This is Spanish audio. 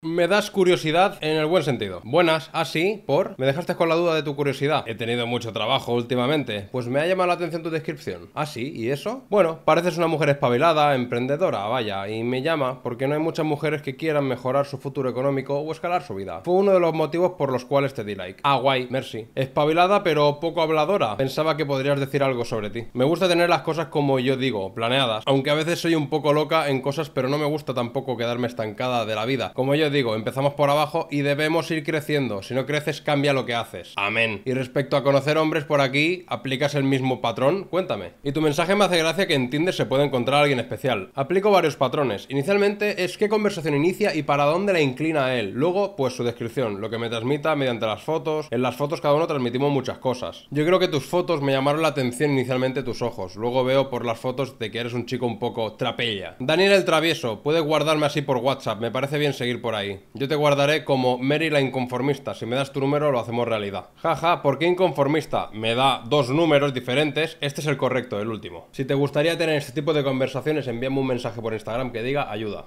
Me das curiosidad en el buen sentido. Buenas, así, por... Me dejaste con la duda de tu curiosidad. He tenido mucho trabajo últimamente. Pues me ha llamado la atención tu descripción. ah sí, ¿y eso? Bueno, pareces una mujer espabilada, emprendedora, vaya. Y me llama porque no hay muchas mujeres que quieran mejorar su futuro económico o escalar su vida. Fue uno de los motivos por los cuales te di like. Ah, guay, merci. Espabilada pero poco habladora. Pensaba que podrías decir algo sobre ti. Me gusta tener las cosas como yo digo, planeadas. Aunque a veces soy un poco loca en cosas pero no me gusta tampoco quedarme estancada de la vida. Como yo digo, empezamos por abajo y debemos ir creciendo. Si no creces, cambia lo que haces. Amén. Y respecto a conocer hombres por aquí, ¿aplicas el mismo patrón? Cuéntame. Y tu mensaje me hace gracia que en se puede encontrar alguien especial. Aplico varios patrones. Inicialmente es qué conversación inicia y para dónde la inclina a él. Luego, pues su descripción, lo que me transmita mediante las fotos. En las fotos cada uno transmitimos muchas cosas. Yo creo que tus fotos me llamaron la atención inicialmente tus ojos. Luego veo por las fotos de que eres un chico un poco trapella. Daniel el travieso, puedes guardarme así por WhatsApp. Me parece bien seguir por ahí. Yo te guardaré como Mary la inconformista. Si me das tu número, lo hacemos realidad. Jaja, porque ¿por qué inconformista? Me da dos números diferentes. Este es el correcto, el último. Si te gustaría tener este tipo de conversaciones, envíame un mensaje por Instagram que diga ayuda.